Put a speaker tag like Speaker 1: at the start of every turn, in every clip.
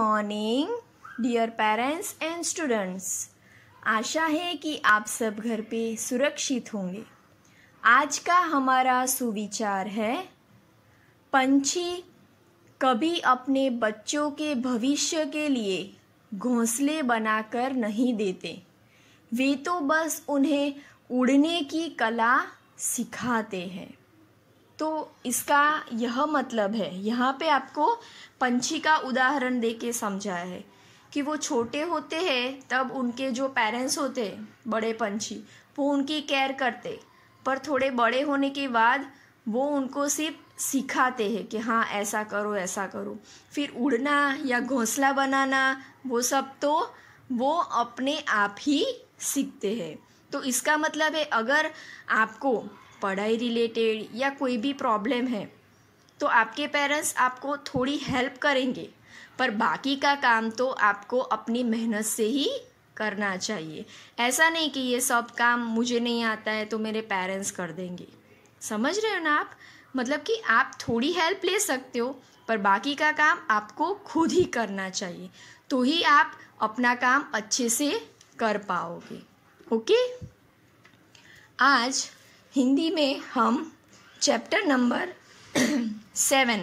Speaker 1: morning dear parents and students आशा है कि आप सब घर पे सुरक्षित होंगे आज का हमारा सुविचार है पंछी कभी अपने बच्चों के भविष्य के लिए घोंसले बनाकर नहीं देते वे तो बस उन्हें उड़ने की कला सिखाते हैं तो इसका यह मतलब है यहाँ पे आपको पंछी का उदाहरण दे के समझा है कि वो छोटे होते हैं तब उनके जो पेरेंट्स होते हैं बड़े पंछी वो उनकी केयर करते पर थोड़े बड़े होने के बाद वो उनको सिर्फ सिखाते हैं कि हाँ ऐसा करो ऐसा करो फिर उड़ना या घोंसला बनाना वो सब तो वो अपने आप ही सीखते हैं तो इसका मतलब है अगर आपको पढ़ाई रिलेटेड या कोई भी प्रॉब्लम है तो आपके पेरेंट्स आपको थोड़ी हेल्प करेंगे पर बाकी का काम तो आपको अपनी मेहनत से ही करना चाहिए ऐसा नहीं कि ये सब काम मुझे नहीं आता है तो मेरे पेरेंट्स कर देंगे समझ रहे हो ना आप मतलब कि आप थोड़ी हेल्प ले सकते हो पर बाकी का काम आपको खुद ही करना चाहिए तो ही आप अपना काम अच्छे से कर पाओगे ओके आज हिंदी में हम चैप्टर नंबर सेवन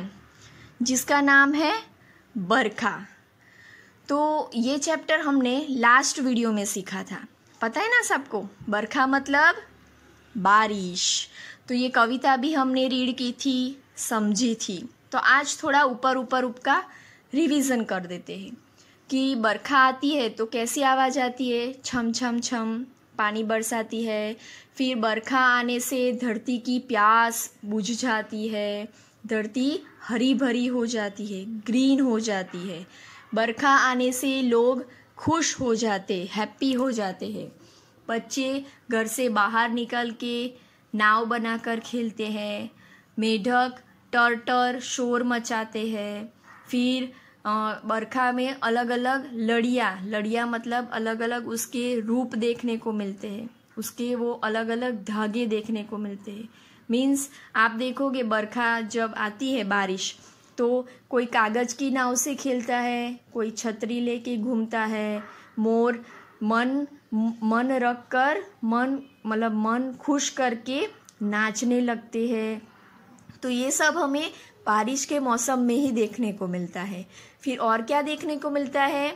Speaker 1: जिसका नाम है बरखा तो ये चैप्टर हमने लास्ट वीडियो में सीखा था पता है ना सबको बरखा मतलब बारिश तो ये कविता भी हमने रीड की थी समझी थी तो आज थोड़ा ऊपर ऊपर का रिवीजन कर देते हैं कि बरखा आती है तो कैसी आवाज़ आती है छम छम छम पानी बरसाती है फिर बरखा आने से धरती की प्यास बुझ जाती है धरती हरी भरी हो जाती है ग्रीन हो जाती है बरखा आने से लोग खुश हो जाते हैप्पी हो जाते हैं बच्चे घर से बाहर निकल के नाव बनाकर खेलते हैं मेढक टर्टर शोर मचाते हैं फिर बरखा में अलग अलग लड़िया लड़िया मतलब अलग अलग उसके रूप देखने को मिलते हैं उसके वो अलग अलग धागे देखने को मिलते हैं मीन्स आप देखोगे बरखा जब आती है बारिश तो कोई कागज की नाव से खेलता है कोई छतरी लेके घूमता है मोर मन मन रख कर मन मतलब मन खुश करके नाचने लगते हैं तो ये सब हमें बारिश के मौसम में ही देखने को मिलता है फिर और क्या देखने को मिलता है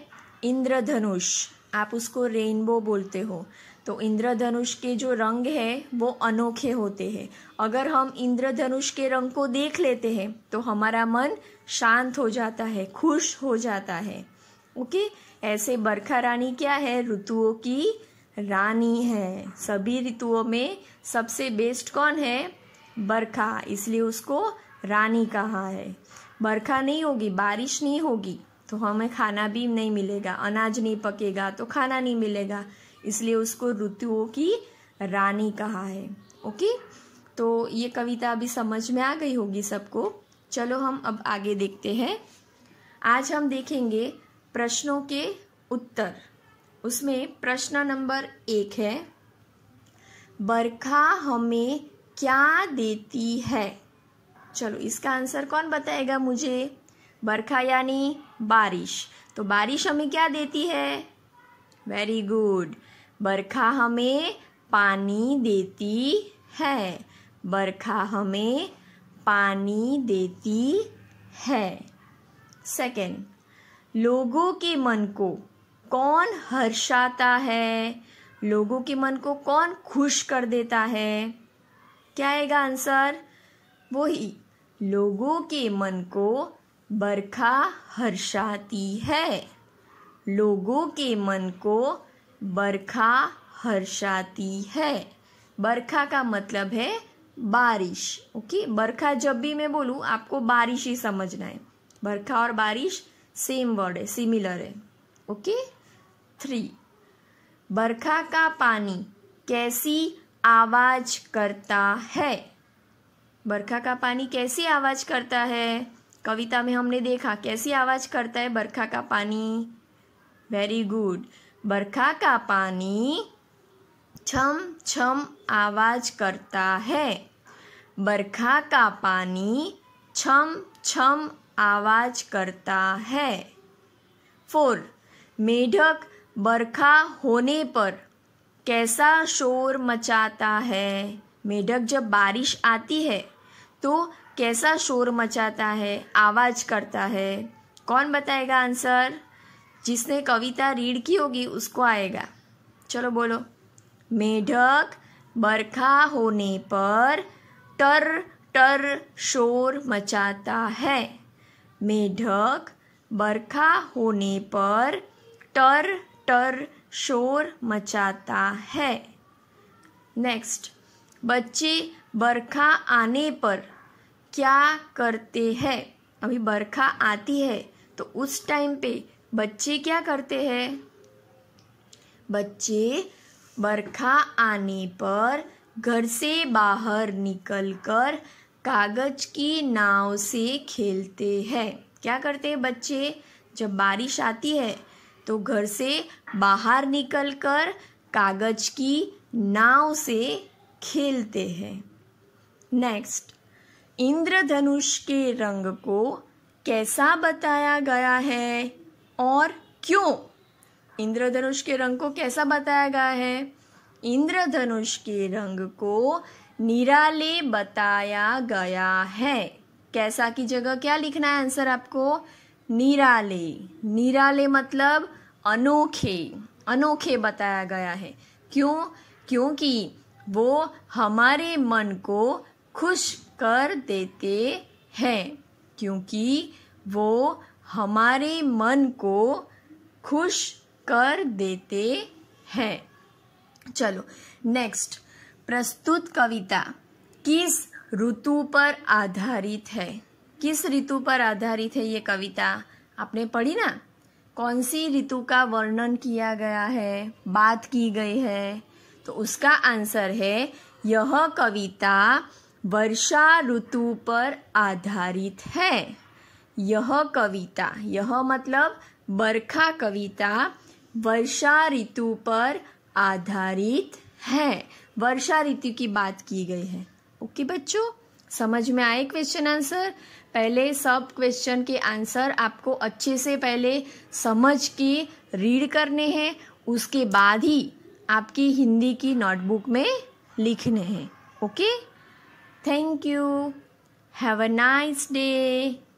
Speaker 1: इंद्रधनुष आप उसको रेनबो बोलते हो तो इंद्रधनुष के जो रंग है वो अनोखे होते हैं अगर हम इंद्रधनुष के रंग को देख लेते हैं तो हमारा मन शांत हो जाता है खुश हो जाता है ओके ऐसे बरखा रानी क्या है ऋतुओं की रानी है सभी ऋतुओं में सबसे बेस्ट कौन है बरखा इसलिए उसको रानी कहा है बरखा नहीं होगी बारिश नहीं होगी तो हमें खाना भी नहीं मिलेगा अनाज नहीं पकेगा तो खाना नहीं मिलेगा इसलिए उसको ऋतुओं की रानी कहा है ओके तो ये कविता अभी समझ में आ गई होगी सबको चलो हम अब आगे देखते हैं आज हम देखेंगे प्रश्नों के उत्तर उसमें प्रश्न नंबर एक है बरखा हमें क्या देती है चलो इसका आंसर कौन बताएगा मुझे बरखा यानी बारिश तो बारिश हमें क्या देती है वेरी गुड बरखा हमें पानी देती है बरखा हमें पानी देती है सेकेंड लोगों के मन को कौन हर्षाता है लोगों के मन को कौन खुश कर देता है क्या आएगा आंसर वो ही लोगों के मन को बरखा हर्षाती है लोगों के मन को बरखा हर्षाती है बरखा का मतलब है बारिश ओके बरखा जब भी मैं बोलूं आपको बारिश ही समझना है बरखा और बारिश सेम वर्ड है सिमिलर है ओके थ्री बरखा का पानी कैसी आवाज करता है बरखा का पानी कैसी आवाज करता है कविता में हमने देखा कैसी आवाज करता है बरखा का पानी वेरी गुड बरखा का पानी छम छम आवाज करता है बरखा का पानी छम छम आवाज करता है फोर मेढक बरखा होने पर कैसा शोर मचाता है मेढक जब बारिश आती है तो कैसा शोर मचाता है आवाज़ करता है कौन बताएगा आंसर जिसने कविता रीड की होगी उसको आएगा चलो बोलो मेढक बरखा होने पर टर टर शोर मचाता है मेढक बरखा होने पर टर टर शोर मचाता है नेक्स्ट बच्चे बरखा आने पर क्या करते हैं अभी बरखा आती है तो उस टाइम पे बच्चे क्या करते हैं बच्चे बरखा आने पर घर से बाहर निकलकर कागज की नाव से खेलते हैं क्या करते हैं बच्चे जब बारिश आती है तो घर से बाहर निकलकर कागज की नाव से खेलते हैं नेक्स्ट इंद्रधनुष के रंग को कैसा बताया गया है और क्यों इंद्रधनुष के रंग को कैसा बताया गया है इंद्रधनुष के रंग को निराले बताया गया है कैसा की जगह क्या लिखना है आंसर आपको निराले निराले मतलब अनोखे अनोखे बताया गया है क्यों क्योंकि वो हमारे मन को खुश कर देते हैं क्योंकि वो हमारे मन को खुश कर देते हैं चलो नेक्स्ट प्रस्तुत कविता किस ऋतु पर आधारित है किस ऋतु पर आधारित है ये कविता आपने पढ़ी ना कौन सी ऋतु का वर्णन किया गया है बात की गई है तो उसका आंसर है यह कविता वर्षा ऋतु पर आधारित है यह कविता यह मतलब बरखा कविता वर्षा ऋतु पर आधारित है वर्षा ऋतु की बात की गई है ओके बच्चों समझ में आए क्वेश्चन आंसर पहले सब क्वेश्चन के आंसर आपको अच्छे से पहले समझ के रीड करने हैं उसके बाद ही आपकी हिंदी की नोटबुक में लिखने हैं okay thank you have a nice day